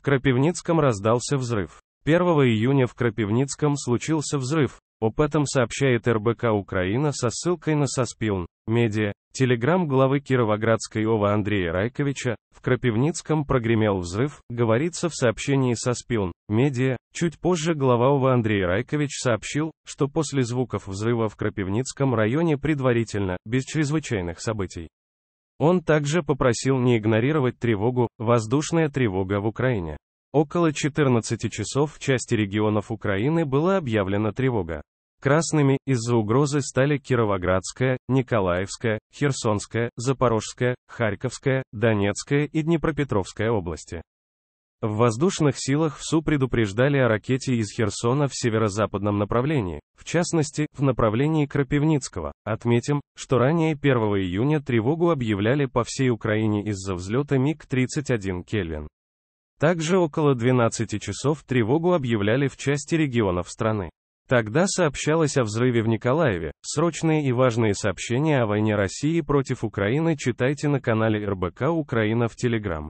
В Крапивницком раздался взрыв. 1 июня в Крапивницком случился взрыв. Об этом сообщает РБК Украина со ссылкой на Соспилн, медиа, телеграмм главы Кировоградской ОВА Андрея Райковича. В Крапивницком прогремел взрыв, говорится в сообщении Соспилн, медиа. Чуть позже глава ОВА Андрей Райкович сообщил, что после звуков взрыва в Крапивницком районе предварительно, без чрезвычайных событий, он также попросил не игнорировать тревогу, воздушная тревога в Украине. Около 14 часов в части регионов Украины была объявлена тревога. Красными из-за угрозы стали Кировоградская, Николаевская, Херсонская, Запорожская, Харьковская, Донецкая и Днепропетровская области. В воздушных силах ВСУ предупреждали о ракете из Херсона в северо-западном направлении, в частности, в направлении Крапивницкого. Отметим, что ранее 1 июня тревогу объявляли по всей Украине из-за взлета МиГ-31 Кельвин. Также около 12 часов тревогу объявляли в части регионов страны. Тогда сообщалось о взрыве в Николаеве. Срочные и важные сообщения о войне России против Украины читайте на канале РБК Украина в Телеграм.